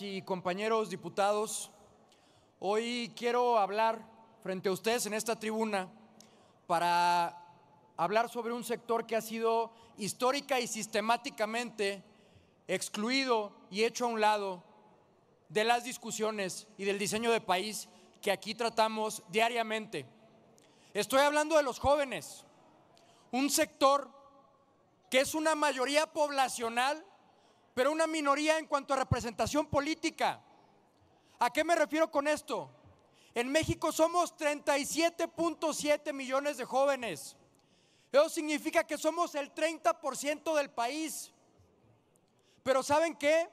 y compañeros diputados, hoy quiero hablar frente a ustedes en esta tribuna para hablar sobre un sector que ha sido histórica y sistemáticamente excluido y hecho a un lado de las discusiones y del diseño de país que aquí tratamos diariamente. Estoy hablando de los jóvenes, un sector que es una mayoría poblacional pero una minoría en cuanto a representación política. ¿A qué me refiero con esto? En México somos 37.7 millones de jóvenes. Eso significa que somos el 30% del país. Pero ¿saben qué?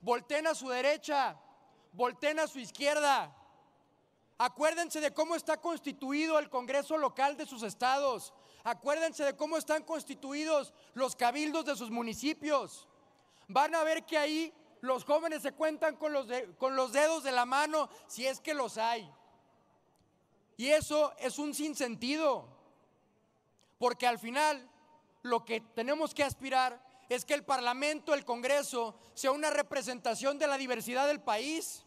Volten a su derecha, volten a su izquierda. Acuérdense de cómo está constituido el Congreso local de sus estados. Acuérdense de cómo están constituidos los cabildos de sus municipios van a ver que ahí los jóvenes se cuentan con los, con los dedos de la mano si es que los hay. Y eso es un sinsentido, porque al final lo que tenemos que aspirar es que el Parlamento, el Congreso, sea una representación de la diversidad del país.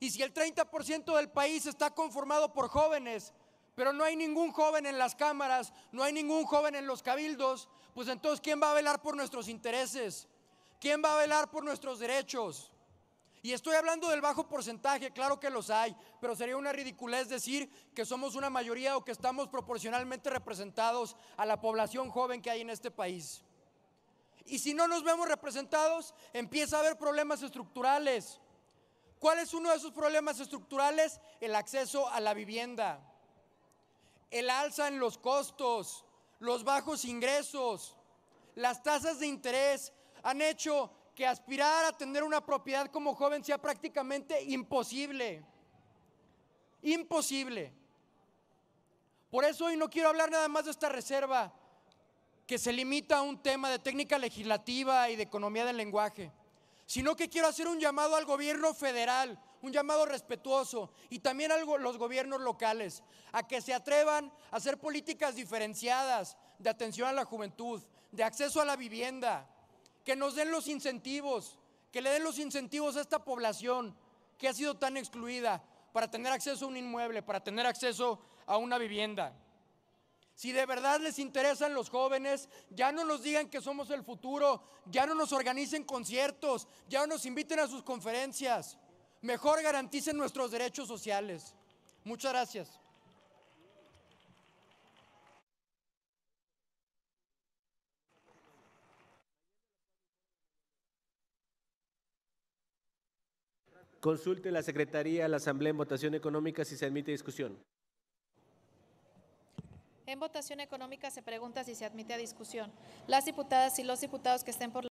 Y si el 30% del país está conformado por jóvenes, pero no hay ningún joven en las cámaras, no hay ningún joven en los cabildos, pues entonces ¿quién va a velar por nuestros intereses? ¿Quién va a velar por nuestros derechos? Y estoy hablando del bajo porcentaje, claro que los hay, pero sería una ridiculez decir que somos una mayoría o que estamos proporcionalmente representados a la población joven que hay en este país. Y si no nos vemos representados, empieza a haber problemas estructurales. ¿Cuál es uno de esos problemas estructurales? El acceso a la vivienda, el alza en los costos, los bajos ingresos, las tasas de interés, han hecho que aspirar a tener una propiedad como joven sea prácticamente imposible. Imposible. Por eso hoy no quiero hablar nada más de esta reserva que se limita a un tema de técnica legislativa y de economía del lenguaje, sino que quiero hacer un llamado al gobierno federal, un llamado respetuoso y también a los gobiernos locales, a que se atrevan a hacer políticas diferenciadas de atención a la juventud, de acceso a la vivienda, que nos den los incentivos, que le den los incentivos a esta población que ha sido tan excluida para tener acceso a un inmueble, para tener acceso a una vivienda. Si de verdad les interesan los jóvenes, ya no nos digan que somos el futuro, ya no nos organicen conciertos, ya no nos inviten a sus conferencias. Mejor garanticen nuestros derechos sociales. Muchas gracias. Consulte la Secretaría a la Asamblea en votación económica si se admite discusión. En votación económica se pregunta si se admite a discusión. Las diputadas y los diputados que estén por